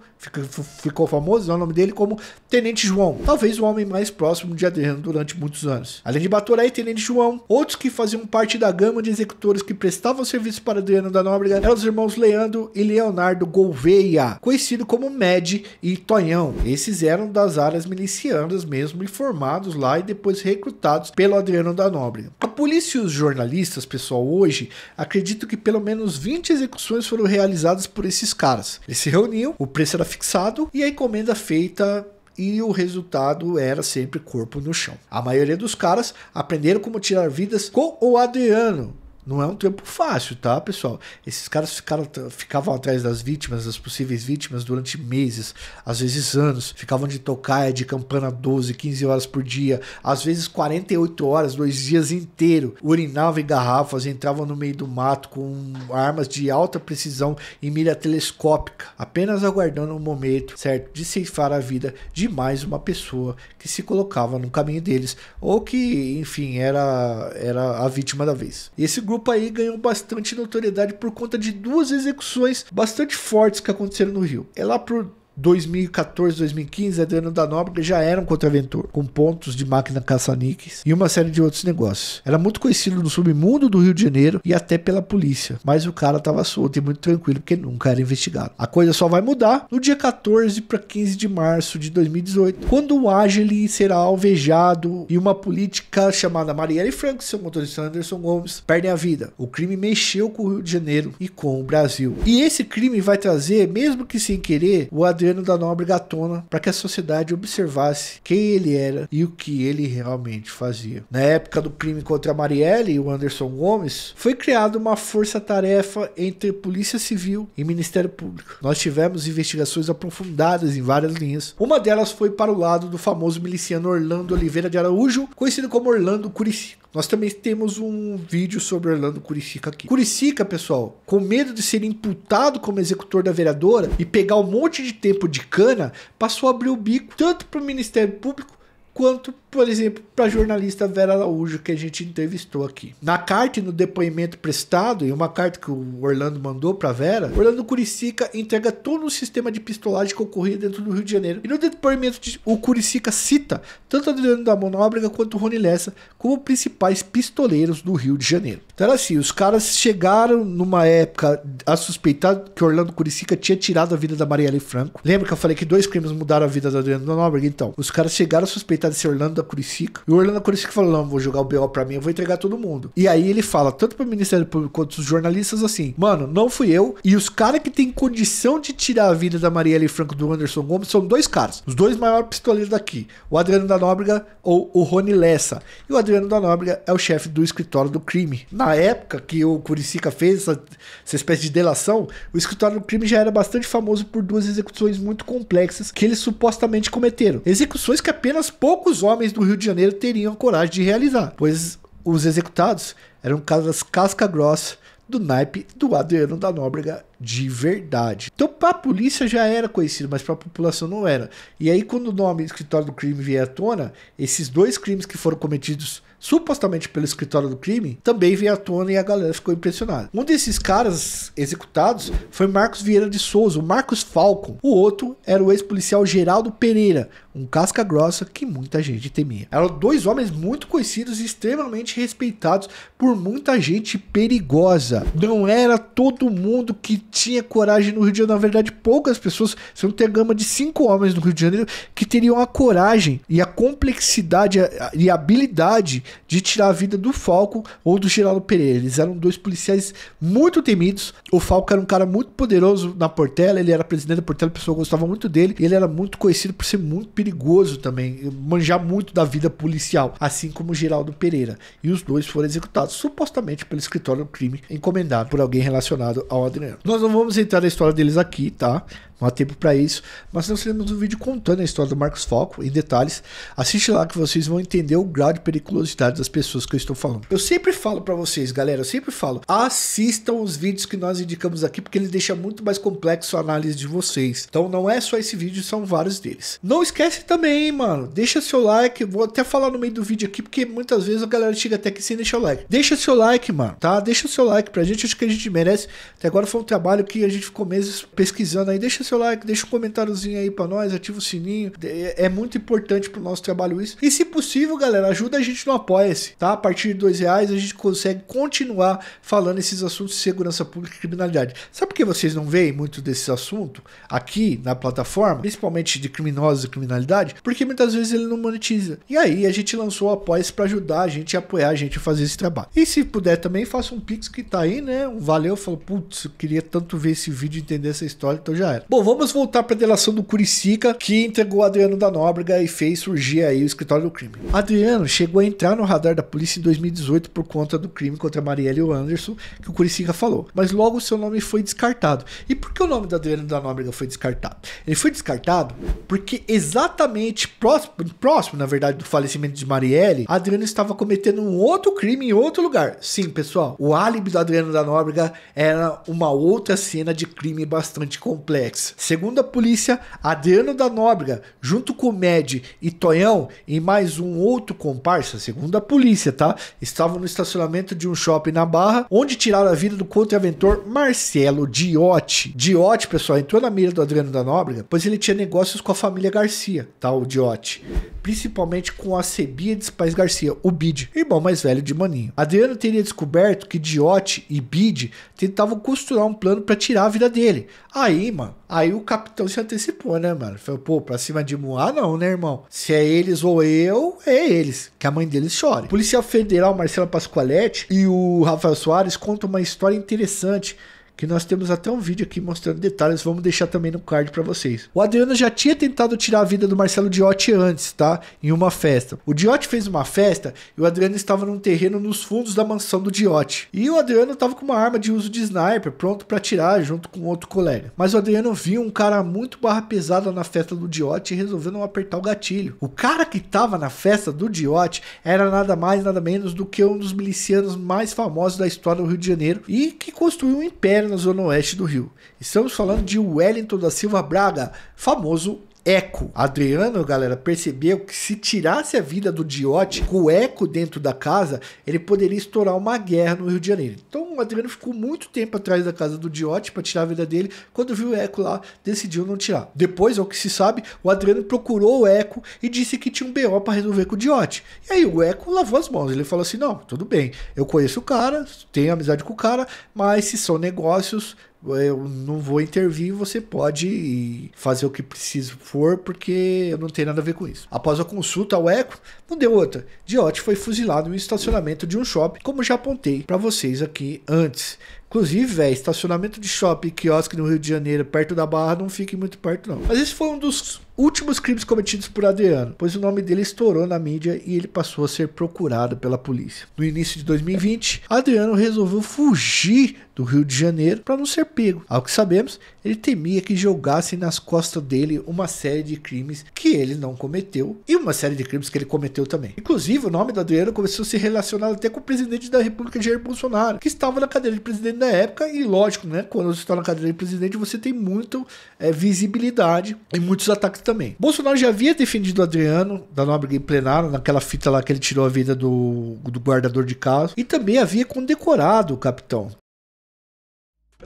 Speaker 1: ficou famoso, é o nome dele, como Tenente João, talvez o homem mais próximo de Adriano durante muitos anos. Além de Batoré e Tenente João, outros que faziam parte da gama de executores que prestavam serviço para Adriano da Nóbrega eram os irmãos Leandro e Leonardo Gouveia, conhecido como Med e Tonhão. Esses eram das áreas milicianas mesmo e formados lá e depois recrutados pelo Adriano da Nóbrega. A polícia e os jornalistas, pessoal, hoje acredito que pelo menos 20 execuções foram realizadas por esses caras. Eles se reuniam, o preço era fixado e a encomenda feita e o resultado era sempre corpo no chão. A maioria dos caras aprenderam como tirar vidas com o Adriano, não é um tempo fácil, tá, pessoal? Esses caras ficaram, ficavam atrás das vítimas, das possíveis vítimas, durante meses, às vezes anos. Ficavam de tocaia, de campana 12, 15 horas por dia, às vezes 48 horas, dois dias inteiro. Urinavam em garrafas, entravam no meio do mato com armas de alta precisão e mira telescópica, apenas aguardando o um momento certo de ceifar a vida de mais uma pessoa que se colocava no caminho deles ou que, enfim, era, era a vítima da vez. E esse grupo grupo aí ganhou bastante notoriedade por conta de duas execuções bastante fortes que aconteceram no Rio. É lá por 2014, 2015, Adriano da Nóbrega já era um contraventor, com pontos de máquina caça-níqueis e uma série de outros negócios. Era é muito conhecido no submundo do Rio de Janeiro e até pela polícia, mas o cara estava solto e muito tranquilo porque nunca era investigado. A coisa só vai mudar no dia 14 para 15 de março de 2018, quando o Agile será alvejado e uma política chamada Marielle Franco e seu motorista Anderson Gomes perdem a vida. O crime mexeu com o Rio de Janeiro e com o Brasil. E esse crime vai trazer, mesmo que sem querer, o Adriano Graciliano da Nobre Gatona para que a sociedade observasse quem ele era e o que ele realmente fazia. Na época do crime contra Marielle e o Anderson Gomes, foi criada uma força-tarefa entre Polícia Civil e Ministério Público. Nós tivemos investigações aprofundadas em várias linhas. Uma delas foi para o lado do famoso miliciano Orlando Oliveira de Araújo, conhecido como Orlando Curicica. Nós também temos um vídeo sobre Orlando Curicica aqui. Curicica, pessoal, com medo de ser imputado como executor da vereadora e pegar um monte de tempo de cana, passou a abrir o bico tanto para o Ministério Público quanto por exemplo, para a jornalista Vera Araújo, que a gente entrevistou aqui. Na carta e no depoimento prestado, e uma carta que o Orlando mandou para Vera, Orlando Curicica entrega todo o sistema de pistolagem que ocorria dentro do Rio de Janeiro. E no depoimento, de, o Curicica cita tanto Adriano da Monóbrega quanto Rony Lessa como principais pistoleiros do Rio de Janeiro. Então era assim, os caras chegaram numa época a suspeitar que Orlando Curicica tinha tirado a vida da Marielle Franco. Lembra que eu falei que dois crimes mudaram a vida da Adriano da Nóbrega? Então, os caras chegaram a suspeitar de ser Orlando Curicica. E o Orlando Curicica falou: não, vou jogar o BO pra mim, eu vou entregar todo mundo. E aí ele fala, tanto pro Ministério Público quanto os jornalistas, assim: mano, não fui eu. E os caras que têm condição de tirar a vida da Marielle Franco do Anderson Gomes são dois caras. Os dois maiores pistoleiros daqui: o Adriano da Nóbrega ou o Rony Lessa. E o Adriano da Nóbrega é o chefe do escritório do crime. Na época que o Curicica fez essa, essa espécie de delação, o escritório do crime já era bastante famoso por duas execuções muito complexas que eles supostamente cometeram. Execuções que apenas poucos homens do Rio de Janeiro teriam a coragem de realizar, pois os executados eram caras casca-grossa do naipe do Adriano da Nóbrega de verdade. Então, para a polícia já era conhecido, mas para a população não era. E aí, quando o nome do escritório do crime vier à tona, esses dois crimes que foram cometidos supostamente pelo escritório do crime também veio à tona e a galera ficou impressionada. Um desses caras executados foi Marcos Vieira de Souza, o Marcos Falcon. O outro era o ex-policial Geraldo Pereira, um casca grossa que muita gente temia. Eram dois homens muito conhecidos e extremamente respeitados por muita gente perigosa. Não era todo mundo que tinha coragem no Rio de Janeiro, na verdade poucas pessoas, se não tem a gama de cinco homens no Rio de Janeiro que teriam a coragem e a complexidade e a habilidade de tirar a vida do Falco ou do Geraldo Pereira. Eles eram dois policiais muito temidos. O Falco era um cara muito poderoso na Portela, ele era presidente da Portela, o pessoal gostava muito dele, ele era muito conhecido por ser muito perigoso perigoso também eh, manjar muito da vida policial, assim como Geraldo Pereira. E os dois foram executados supostamente pelo escritório do crime encomendado por alguém relacionado ao Adriano. Nós não vamos entrar na história deles aqui, tá? Não há tempo para isso, mas nós temos um vídeo contando a história do Marcos Foco em detalhes. Assiste lá que vocês vão entender o grau de periculosidade das pessoas que eu estou falando. Eu sempre falo para vocês, galera, eu sempre falo, assistam os vídeos que nós indicamos aqui porque eles deixam muito mais complexo a análise de vocês. Então não é só esse vídeo, são vários deles. Não esquece também, mano, deixa seu like, vou até falar no meio do vídeo aqui porque muitas vezes a galera chega até aqui sem deixar o like. Deixa seu like, mano, tá? Deixa seu like pra gente, acho que a gente merece. Até agora foi um trabalho que a gente ficou meses pesquisando aí, deixa seu like, deixa um comentáriozinho aí para nós, ativa o sininho. É, é muito importante pro nosso trabalho isso. E se possível, galera, ajuda a gente no Apoia-se, tá? A partir de dois reais a gente consegue continuar falando esses assuntos de segurança pública e criminalidade. Sabe por que vocês não veem muito desses assuntos aqui na plataforma, principalmente de criminosos e criminalidade? Porque muitas vezes ele não monetiza. E aí a gente lançou o Apoia-se para ajudar a gente, apoiar a gente a fazer esse trabalho. E se puder também, faça um pix que tá aí, né? Um valeu, falou, putz, eu queria tanto ver esse vídeo e entender essa história, então já era. Bom, Bom, vamos voltar para a delação do Curicica, que entregou Adriano da Nóbrega e fez surgir aí o escritório do crime. Adriano chegou a entrar no radar da polícia em 2018 por conta do crime contra Marielle e o Anderson, que o Curicica falou, mas logo seu nome foi descartado. E por que o nome do Adriano da Nóbrega foi descartado? Ele foi descartado porque exatamente próximo, próximo na verdade, do falecimento de Marielle, Adriano estava cometendo um outro crime em outro lugar. Sim, pessoal, o álibi do Adriano da Nóbrega era uma outra cena de crime bastante complexa. Segundo a polícia, Adriano da Nóbrega, junto com Med e Tonhão e mais um outro comparsa, segundo a polícia, tá? Estavam no estacionamento de um shopping na Barra, onde tiraram a vida do contraventor Marcelo Diotti. Diotti, pessoal, entrou na mira do Adriano da Nóbrega, pois ele tinha negócios com a família Garcia, tá? O Diotti. Principalmente com a Cebia de Paz Garcia, o Bid, irmão mais velho de Maninho. Adriano teria descoberto que Diotti e Bid tentavam costurar um plano para tirar a vida dele. Aí, mano, Aí o capitão se antecipou, né, mano? Falou, pô, pra cima de Moá não, né, irmão? Se é eles ou eu, é eles. Que a mãe deles chore. O policial federal Marcelo Pascoaletti e o Rafael Soares contam uma história interessante que nós temos até um vídeo aqui mostrando detalhes, vamos deixar também no card para vocês. O Adriano já tinha tentado tirar a vida do Marcelo Diotti antes, tá? Em uma festa. O Diotti fez uma festa e o Adriano estava num terreno nos fundos da mansão do Diotti. E o Adriano estava com uma arma de uso de sniper pronto para tirar junto com outro colega. Mas o Adriano viu um cara muito barra pesada na festa do Diotti e resolveu não apertar o gatilho. O cara que estava na festa do Diotti era nada mais nada menos do que um dos milicianos mais famosos da história do Rio de Janeiro e que construiu um império na zona oeste do Rio. Estamos falando de Wellington da Silva Braga, famoso eco. Adriano, galera, percebeu que se tirasse a vida do Diote com o eco dentro da casa, ele poderia estourar uma guerra no Rio de Janeiro. Então o Adriano ficou muito tempo atrás da casa do Diote para tirar a vida dele. Quando viu o eco lá, decidiu não tirar. Depois, ao que se sabe, o Adriano procurou o eco e disse que tinha um BO para resolver com o Diote. E aí o eco lavou as mãos. Ele falou assim: não, tudo bem, eu conheço o cara, tenho amizade com o cara, mas se são negócios, eu não vou intervir, você pode fazer o que preciso for, porque eu não tenho nada a ver com isso. Após a consulta ao ECO, não deu outra. Diotti foi fuzilado em um estacionamento de um shopping, como já apontei para vocês aqui antes. Inclusive, velho, estacionamento de shopping, quiosque no Rio de Janeiro, perto da Barra, não fique muito perto não. Mas esse foi um dos últimos crimes cometidos por Adriano, pois o nome dele estourou na mídia e ele passou a ser procurado pela polícia. No início de 2020, Adriano resolveu fugir do Rio de Janeiro para não ser pego. Ao que sabemos, ele temia que jogassem nas costas dele uma série de crimes que ele não cometeu e uma série de crimes que ele cometeu também. Inclusive, o nome do Adriano começou a se relacionar até com o presidente da República Jair Bolsonaro, que estava na cadeira de presidente na época e, lógico, né, quando você está na cadeira de presidente, você tem muita é, visibilidade e muitos ataques também. Bolsonaro já havia defendido o Adriano da nobre em plenário, naquela fita lá que ele tirou a vida do, do guardador de caso, e também havia condecorado o capitão.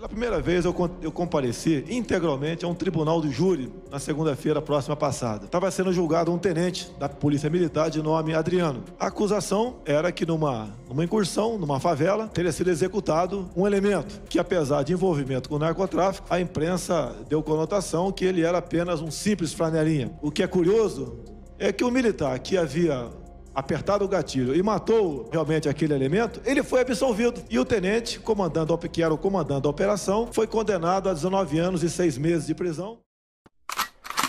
Speaker 1: Pela primeira vez eu, compareci integralmente a um tribunal do júri na segunda-feira próxima passada. Estava sendo julgado um tenente da Polícia Militar de nome Adriano. A acusação era que numa, numa incursão, numa favela, teria sido executado um elemento que, apesar de envolvimento com narcotráfico, a imprensa deu conotação que ele era apenas um simples flanelinha. O que é curioso é que o militar que havia apertado o gatilho e matou realmente aquele elemento, ele foi absolvido. E o tenente, comandando, que era o comandante da operação, foi condenado a 19 anos e 6 meses de prisão.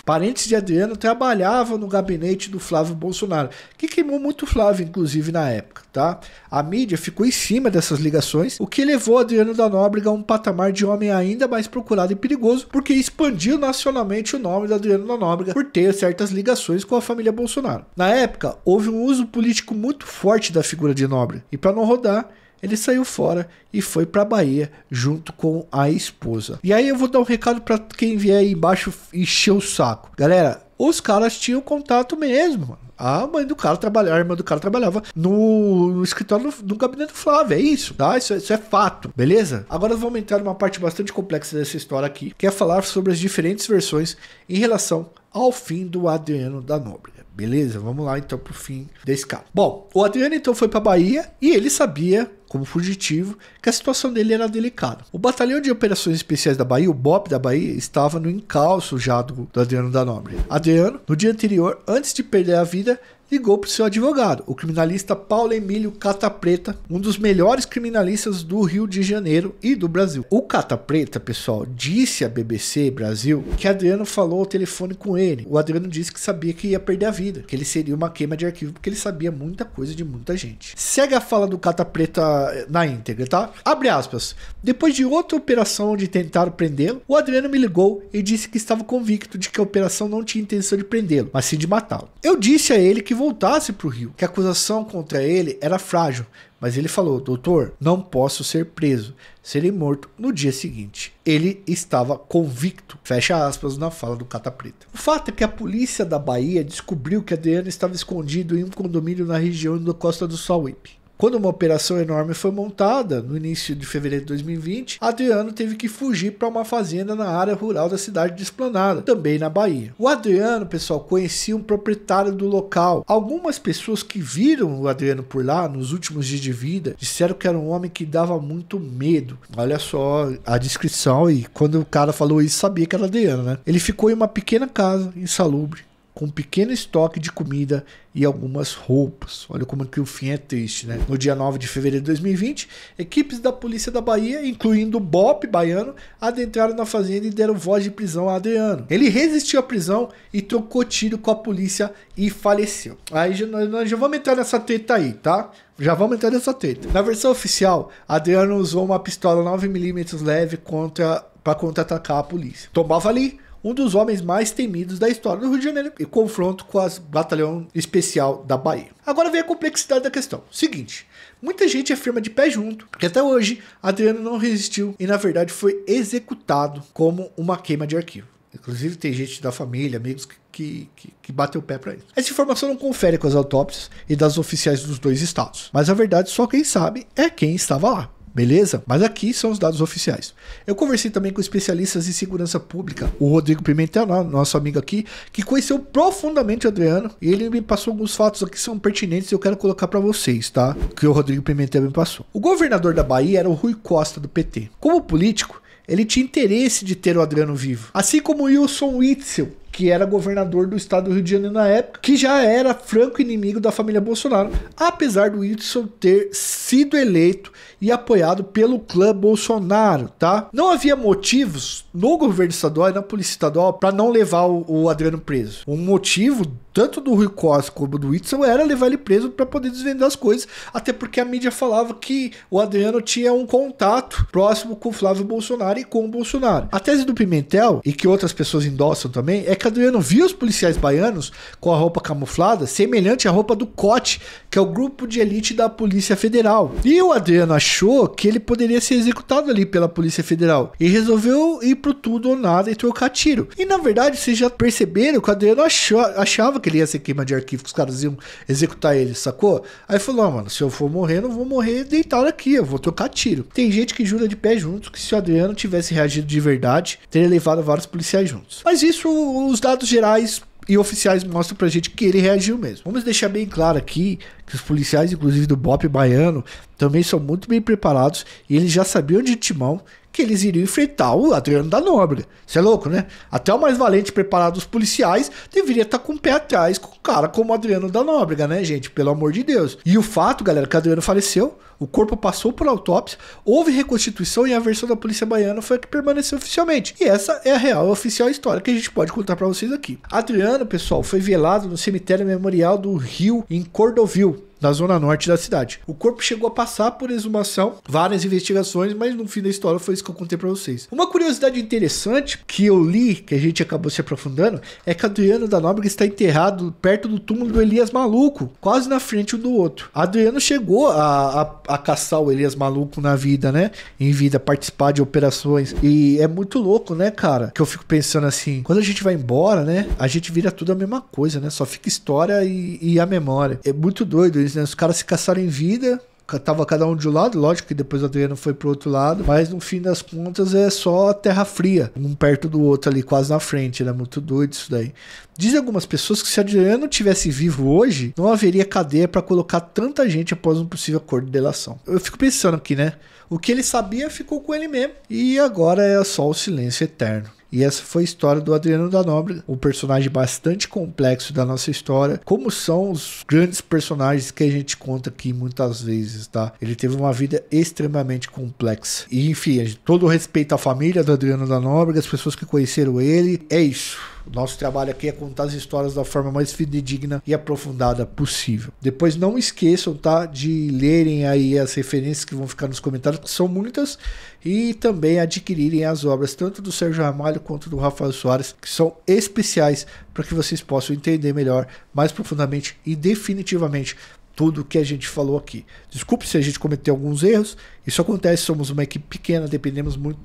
Speaker 1: Parentes de Adriano trabalhavam no gabinete do Flávio Bolsonaro, que queimou muito Flávio, inclusive, na época, tá? A mídia ficou em cima dessas ligações, o que levou Adriano da Nóbrega a um patamar de homem ainda mais procurado e perigoso, porque expandiu nacionalmente o nome de Adriano da Nóbrega por ter certas ligações com a família Bolsonaro. Na época, houve um uso político muito forte da figura de Nóbrega, e para não rodar, ele saiu fora e foi para Bahia junto com a esposa. E aí eu vou dar um recado para quem vier aí embaixo encher o saco. Galera, os caras tinham contato mesmo. A mãe do cara trabalhava, a irmã do cara trabalhava no, no escritório do, no gabinete do Flávio. É isso, tá? Isso, é, isso é fato, beleza? Agora vamos entrar numa parte bastante complexa dessa história aqui, que é falar sobre as diferentes versões em relação ao fim do Adriano da Nóbrega. Beleza, vamos lá então pro fim da escala. Bom, o Adriano então foi pra Bahia e ele sabia, como fugitivo, que a situação dele era delicada. O Batalhão de Operações Especiais da Bahia, o BOP da Bahia, estava no encalço já do, do Adriano da Nobre. Adriano, no dia anterior, antes de perder a vida, ligou para o seu advogado, o criminalista Paulo Emílio Cata Preta, um dos melhores criminalistas do Rio de Janeiro e do Brasil. O Cata Preta, pessoal, disse à BBC Brasil que Adriano falou ao telefone com ele. O Adriano disse que sabia que ia perder a vida, que ele seria uma queima de arquivo, porque ele sabia muita coisa de muita gente. Segue a fala do Cata Preta eh, na íntegra, tá? Abre aspas. Depois de outra operação onde tentaram prendê-lo, o Adriano me ligou e disse que estava convicto de que a operação não tinha intenção de prendê-lo, mas sim de matá-lo. Eu disse a ele que voltasse para o Rio, que a acusação contra ele era frágil, mas ele falou: Doutor, não posso ser preso. Serei morto no dia seguinte. Ele estava convicto. Fecha aspas na fala do Cata Preta. O fato é que a polícia da Bahia descobriu que Adriano estava escondido em um condomínio na região da Costa do Sauípe. Quando uma operação enorme foi montada, no início de fevereiro de 2020, Adriano teve que fugir para uma fazenda na área rural da cidade de Esplanada, também na Bahia. O Adriano, pessoal, conhecia um proprietário do local. Algumas pessoas que viram o Adriano por lá nos últimos dias de vida disseram que era um homem que dava muito medo. Olha só a descrição e quando o cara falou isso, sabia que era Adriano, né? Ele ficou em uma pequena casa insalubre com um pequeno estoque de comida e algumas roupas. Olha como que o fim é triste, né? No dia 9 de fevereiro de 2020, equipes da Polícia da Bahia, incluindo o BOP baiano, adentraram na fazenda e deram voz de prisão a Adriano. Ele resistiu à prisão e trocou tiro com a polícia e faleceu. Aí já, nós já vamos entrar nessa treta aí, tá? Já vamos entrar nessa treta. Na versão oficial, Adriano usou uma pistola 9mm leve contra para contra-atacar a polícia. Tomava ali um dos homens mais temidos da história do Rio de Janeiro e confronto com as Batalhão Especial da Bahia. Agora vem a complexidade da questão. Seguinte, muita gente afirma é de pé junto que até hoje Adriano não resistiu e na verdade foi executado como uma queima de arquivo. Inclusive tem gente da família, amigos que que, que, que, bateu o pé para isso. Essa informação não confere com as autópsias e das oficiais dos dois estados, mas a verdade só quem sabe é quem estava lá. Beleza? Mas aqui são os dados oficiais. Eu conversei também com especialistas em segurança pública, o Rodrigo Pimentel, nosso amigo aqui, que conheceu profundamente o Adriano, e ele me passou alguns fatos aqui que são pertinentes e eu quero colocar para vocês, tá? Que o Rodrigo Pimentel me passou. O governador da Bahia era o Rui Costa do PT. Como político, ele tinha interesse de ter o Adriano vivo, assim como o Wilson Witzel, que era governador do estado do Rio de Janeiro na época, que já era franco inimigo da família Bolsonaro, apesar do Whitson ter sido eleito e apoiado pelo clã Bolsonaro, tá? Não havia motivos no governo estadual e na polícia estadual para não levar o, o, Adriano preso. Um motivo tanto do Rui Costa como do Whitson era levar ele preso para poder desvendar as coisas, até porque a mídia falava que o Adriano tinha um contato próximo com o Flávio Bolsonaro e com o Bolsonaro. A tese do Pimentel e que outras pessoas endossam também é Adriano viu os policiais baianos com a roupa camuflada, semelhante à roupa do COT, que é o grupo de elite da Polícia Federal. E o Adriano achou que ele poderia ser executado ali pela Polícia Federal e resolveu ir pro tudo ou nada e trocar tiro. E na verdade, vocês já perceberam que o Adriano achou, achava que ele ia ser queima de arquivo, que os caras iam executar ele, sacou? Aí falou: ah, mano, se eu for morrer, não vou morrer deitado aqui, eu vou trocar tiro. Tem gente que jura de pé junto que se o Adriano tivesse reagido de verdade, teria levado vários policiais juntos. Mas isso o os dados gerais e oficiais mostram pra gente que ele reagiu mesmo. Vamos deixar bem claro aqui que os policiais, inclusive do BOP baiano, também são muito bem preparados e eles já sabiam de timão que eles iriam enfrentar o Adriano da Nóbrega. Isso é louco, né? Até o mais valente preparado dos policiais deveria estar tá com o pé atrás com o cara como o Adriano da Nóbrega, né, gente? Pelo amor de Deus. E o fato, galera, que o Adriano faleceu, o corpo passou por autópsia, houve reconstituição e a versão da polícia baiana foi a que permaneceu oficialmente. E essa é a real a oficial história que a gente pode contar para vocês aqui. Adriano, pessoal, foi velado no cemitério memorial do Rio, em Cordovil, na zona norte da cidade. O corpo chegou a passar por exumação, várias investigações, mas no fim da história foi isso que eu contei para vocês. Uma curiosidade interessante que eu li, que a gente acabou se aprofundando, é que Adriano da Nóbrega está enterrado perto do túmulo do Elias Maluco, quase na frente um do outro. Adriano chegou a, a, a caçar o Elias Maluco na vida, né? Em vida, participar de operações. E é muito louco, né, cara? Que eu fico pensando assim, quando a gente vai embora, né? A gente vira tudo a mesma coisa, né? Só fica história e, e a memória. É muito doido isso deles, né? Os caras se caçaram em vida, tava cada um de um lado, lógico que depois o Adriano foi pro outro lado, mas no fim das contas é só terra fria, um perto do outro ali, quase na frente, era né? muito doido isso daí. Dizem algumas pessoas que se Adriano tivesse vivo hoje, não haveria cadeia para colocar tanta gente após um possível acordo de delação. Eu fico pensando aqui, né? O que ele sabia ficou com ele mesmo, e agora é só o silêncio eterno. E essa foi a história do Adriano da Nobre, um personagem bastante complexo da nossa história, como são os grandes personagens que a gente conta aqui muitas vezes, tá? Ele teve uma vida extremamente complexa. E enfim, todo o respeito à família do Adriano da Nobre, as pessoas que conheceram ele, é isso. O nosso trabalho aqui é contar as histórias da forma mais fidedigna e aprofundada possível. Depois não esqueçam, tá, de lerem aí as referências que vão ficar nos comentários, que são muitas e também adquirirem as obras tanto do Sérgio Ramalho quanto do Rafael Soares, que são especiais para que vocês possam entender melhor, mais profundamente e definitivamente tudo que a gente falou aqui. Desculpe se a gente cometeu alguns erros isso acontece, somos uma equipe pequena, dependemos muito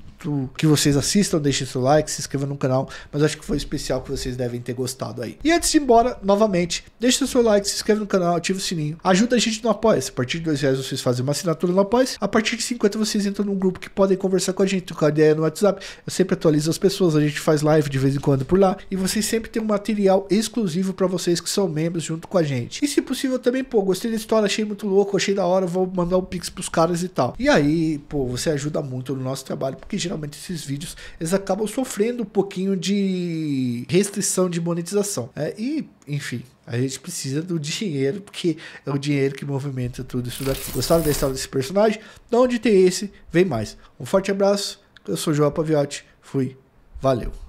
Speaker 1: que vocês assistam, deixem seu like, se inscrevam no canal, mas acho que foi especial que vocês devem ter gostado aí. E antes de ir embora, novamente, deixe seu like, se inscreve no canal, ative o sininho, ajuda a gente no Apoia-se. A partir de dois reais vocês fazem uma assinatura no Apoia-se, a partir de 50 vocês entram num grupo que podem conversar com a gente, trocar ideia no WhatsApp. Eu sempre atualizo as pessoas, a gente faz live de vez em quando por lá, e vocês sempre têm um material exclusivo para vocês que são membros junto com a gente. E se possível também, pô, gostei da história, achei muito louco, achei da hora, vou mandar um pix pros caras e tal. E e aí, pô, você ajuda muito no nosso trabalho, porque geralmente esses vídeos eles acabam sofrendo um pouquinho de restrição de monetização. É, e, enfim, a gente precisa do dinheiro, porque é o dinheiro que movimenta tudo isso daqui. Gostaram da história desse personagem? Da onde tem esse, vem mais. Um forte abraço, eu sou João Paviotti, fui, valeu.